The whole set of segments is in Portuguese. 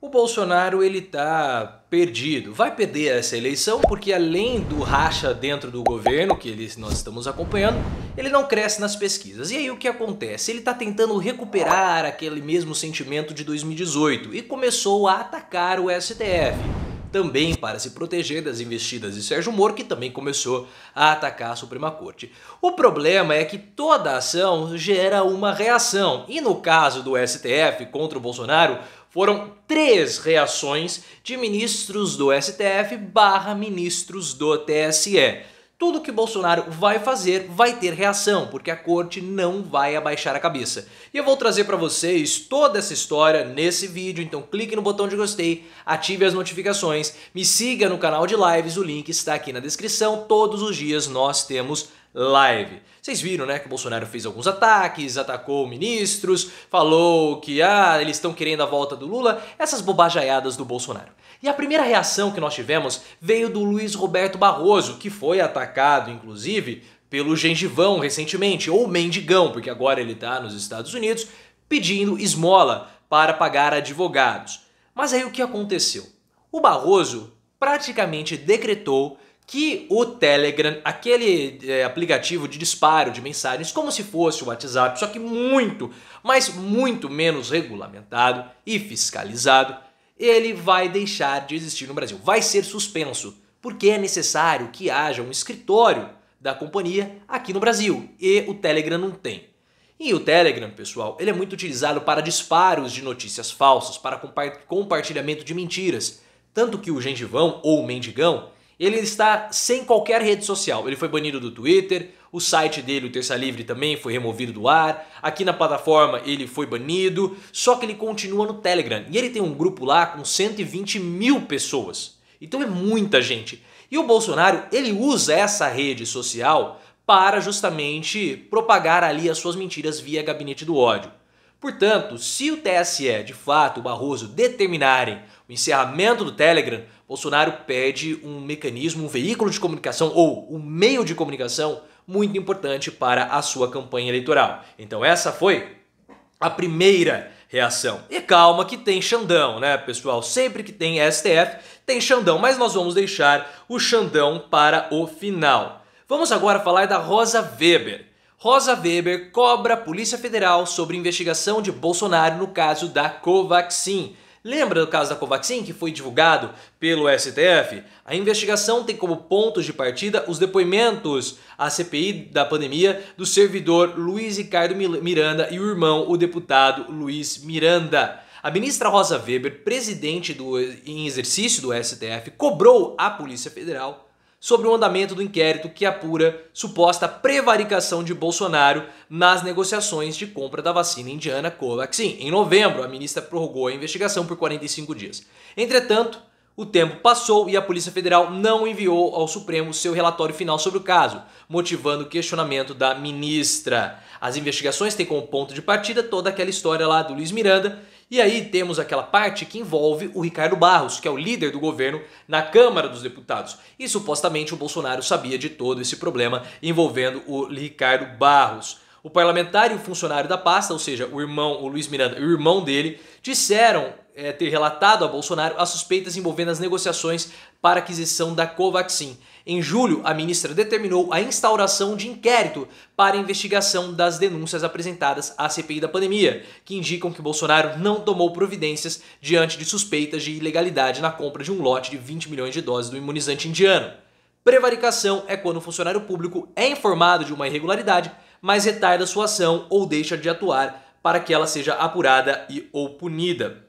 O Bolsonaro ele tá perdido. Vai perder essa eleição porque além do racha dentro do governo que nós estamos acompanhando, ele não cresce nas pesquisas. E aí o que acontece? Ele está tentando recuperar aquele mesmo sentimento de 2018 e começou a atacar o STF. Também para se proteger das investidas de Sérgio Moro, que também começou a atacar a Suprema Corte. O problema é que toda ação gera uma reação. E no caso do STF contra o Bolsonaro, foram três reações de ministros do STF barra ministros do TSE. Tudo que Bolsonaro vai fazer vai ter reação, porque a corte não vai abaixar a cabeça. E eu vou trazer para vocês toda essa história nesse vídeo, então clique no botão de gostei, ative as notificações, me siga no canal de lives, o link está aqui na descrição. Todos os dias nós temos live. Vocês viram, né, que o Bolsonaro fez alguns ataques, atacou ministros, falou que ah, eles estão querendo a volta do Lula, essas bobajaiadas do Bolsonaro. E a primeira reação que nós tivemos veio do Luiz Roberto Barroso, que foi atacado, inclusive, pelo Gengivão recentemente, ou Mendigão, porque agora ele está nos Estados Unidos, pedindo esmola para pagar advogados. Mas aí o que aconteceu? O Barroso praticamente decretou que o Telegram, aquele é, aplicativo de disparo de mensagens, como se fosse o WhatsApp, só que muito, mas muito menos regulamentado e fiscalizado, ele vai deixar de existir no Brasil. Vai ser suspenso, porque é necessário que haja um escritório da companhia aqui no Brasil e o Telegram não tem. E o Telegram, pessoal, ele é muito utilizado para disparos de notícias falsas, para compartilhamento de mentiras. Tanto que o Gengivão ou o Mendigão ele está sem qualquer rede social. Ele foi banido do Twitter, o site dele, o Terça Livre, também foi removido do ar. Aqui na plataforma ele foi banido. Só que ele continua no Telegram. E ele tem um grupo lá com 120 mil pessoas. Então é muita gente. E o Bolsonaro, ele usa essa rede social para justamente propagar ali as suas mentiras via gabinete do ódio. Portanto, se o TSE, de fato, o Barroso determinarem o encerramento do Telegram, Bolsonaro pede um mecanismo, um veículo de comunicação ou um meio de comunicação muito importante para a sua campanha eleitoral. Então essa foi a primeira reação. E calma que tem Xandão, né, pessoal? Sempre que tem STF, tem Xandão, mas nós vamos deixar o Xandão para o final. Vamos agora falar da Rosa Weber. Rosa Weber cobra a Polícia Federal sobre investigação de Bolsonaro no caso da Covaxin. Lembra do caso da Covaxin que foi divulgado pelo STF? A investigação tem como pontos de partida os depoimentos à CPI da pandemia do servidor Luiz Ricardo Miranda e o irmão, o deputado Luiz Miranda. A ministra Rosa Weber, presidente do, em exercício do STF, cobrou à Polícia Federal sobre o andamento do inquérito que apura suposta prevaricação de Bolsonaro nas negociações de compra da vacina indiana Covaxin. Em novembro, a ministra prorrogou a investigação por 45 dias. Entretanto, o tempo passou e a Polícia Federal não enviou ao Supremo seu relatório final sobre o caso, motivando o questionamento da ministra. As investigações têm como ponto de partida toda aquela história lá do Luiz Miranda, e aí temos aquela parte que envolve o Ricardo Barros, que é o líder do governo na Câmara dos Deputados. E supostamente o Bolsonaro sabia de todo esse problema envolvendo o Ricardo Barros. O parlamentar e o funcionário da pasta, ou seja, o irmão, o Luiz Miranda e o irmão dele, disseram é, ter relatado a Bolsonaro as suspeitas envolvendo as negociações para aquisição da Covaxin. Em julho, a ministra determinou a instauração de inquérito para investigação das denúncias apresentadas à CPI da pandemia, que indicam que Bolsonaro não tomou providências diante de suspeitas de ilegalidade na compra de um lote de 20 milhões de doses do imunizante indiano. Prevaricação é quando o funcionário público é informado de uma irregularidade, mas retarda sua ação ou deixa de atuar para que ela seja apurada e ou punida.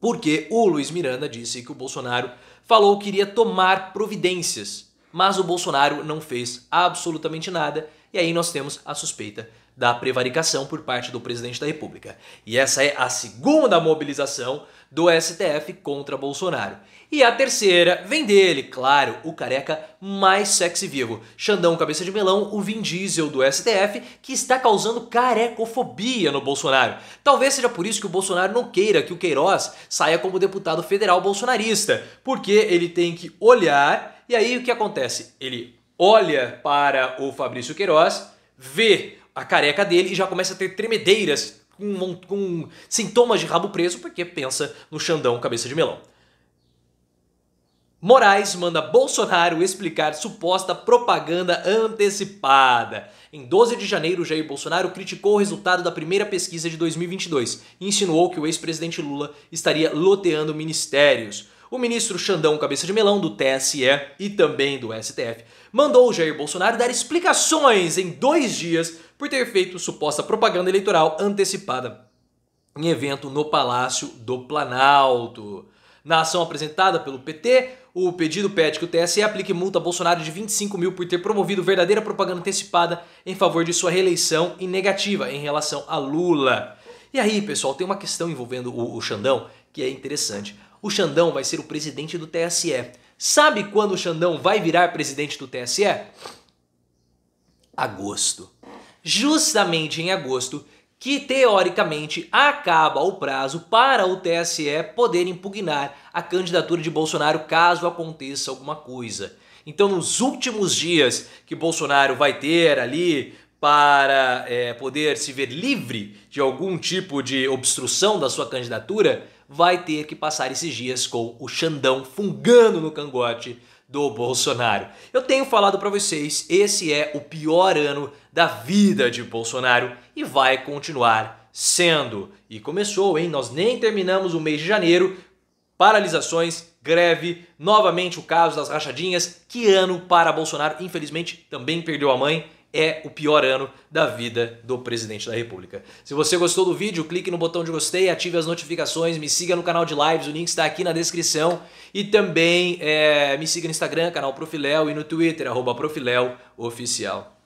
Porque o Luiz Miranda disse que o Bolsonaro falou que iria tomar providências mas o Bolsonaro não fez absolutamente nada, e aí nós temos a suspeita da prevaricação por parte do presidente da República. E essa é a segunda mobilização do STF contra Bolsonaro. E a terceira vem dele, claro, o careca mais sexy vivo, Xandão Cabeça de Melão, o Vin Diesel do STF, que está causando carecofobia no Bolsonaro. Talvez seja por isso que o Bolsonaro não queira que o Queiroz saia como deputado federal bolsonarista, porque ele tem que olhar e aí o que acontece? Ele olha para o Fabrício Queiroz, vê a careca dele e já começa a ter tremedeiras com, com sintomas de rabo preso, porque pensa no Xandão cabeça de melão. Moraes manda Bolsonaro explicar suposta propaganda antecipada. Em 12 de janeiro, Jair Bolsonaro criticou o resultado da primeira pesquisa de 2022 e insinuou que o ex-presidente Lula estaria loteando ministérios. O ministro Xandão Cabeça de Melão, do TSE e também do STF, mandou Jair Bolsonaro dar explicações em dois dias por ter feito suposta propaganda eleitoral antecipada em evento no Palácio do Planalto. Na ação apresentada pelo PT, o pedido pede que o TSE aplique multa a Bolsonaro de 25 mil por ter promovido verdadeira propaganda antecipada em favor de sua reeleição e negativa em relação a Lula. E aí, pessoal, tem uma questão envolvendo o, o Xandão que é interessante o Xandão vai ser o presidente do TSE. Sabe quando o Xandão vai virar presidente do TSE? Agosto. Justamente em agosto, que teoricamente acaba o prazo para o TSE poder impugnar a candidatura de Bolsonaro caso aconteça alguma coisa. Então, nos últimos dias que Bolsonaro vai ter ali para é, poder se ver livre de algum tipo de obstrução da sua candidatura, vai ter que passar esses dias com o Xandão fungando no cangote do Bolsonaro. Eu tenho falado para vocês, esse é o pior ano da vida de Bolsonaro e vai continuar sendo. E começou, hein? Nós nem terminamos o mês de janeiro. Paralisações, greve, novamente o caso das rachadinhas. Que ano para Bolsonaro. Infelizmente, também perdeu a mãe é o pior ano da vida do presidente da República. Se você gostou do vídeo, clique no botão de gostei, ative as notificações, me siga no canal de lives, o link está aqui na descrição. E também é, me siga no Instagram, canal Profilel, e no Twitter, arroba Oficial.